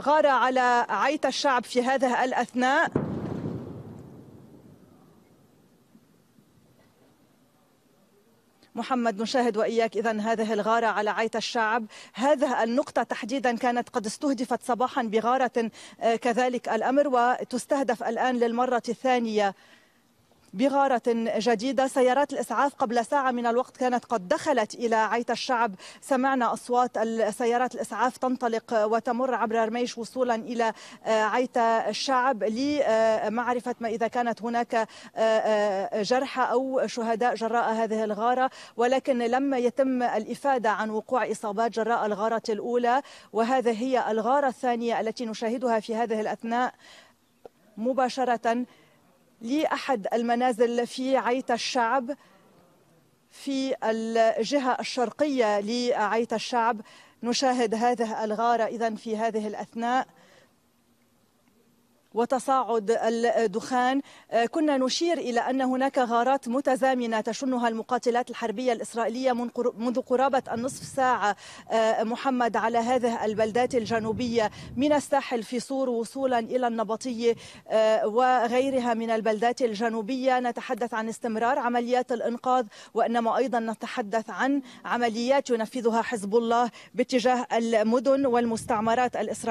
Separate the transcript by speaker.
Speaker 1: غار على عيت الشعب في هذه الأثناء محمد نشاهد وإياك إذا هذه الغارة على عيت الشعب هذه النقطة تحديدا كانت قد استهدفت صباحا بغارة آه، كذلك الأمر وتستهدف الآن للمرة الثانية بغارة جديدة سيارات الإسعاف قبل ساعة من الوقت كانت قد دخلت إلى عيت الشعب سمعنا أصوات السيارات الإسعاف تنطلق وتمر عبر رميش وصولا إلى آه، عيت الشعب لمعرفة آه، ما إذا كانت هناك آه، جرحى أو شهداء جراء هذه الغارة ولكن لم يتم الإفادة عن وقوع إصابات جراء الغارة الأولى وهذه هي الغارة الثانية التي نشاهدها في هذه الأثناء مباشرة لأحد المنازل في عيت الشعب في الجهة الشرقية لعيت الشعب نشاهد هذه الغارة إذا في هذه الأثناء وتصاعد الدخان آه، كنا نشير إلى أن هناك غارات متزامنة تشنها المقاتلات الحربية الإسرائيلية منذ قرابة النصف ساعة آه، محمد على هذه البلدات الجنوبية من الساحل في صور وصولا إلى النبطية آه، وغيرها من البلدات الجنوبية نتحدث عن استمرار عمليات الإنقاذ وإنما أيضا نتحدث عن عمليات ينفذها حزب الله باتجاه المدن والمستعمرات الإسرائيلية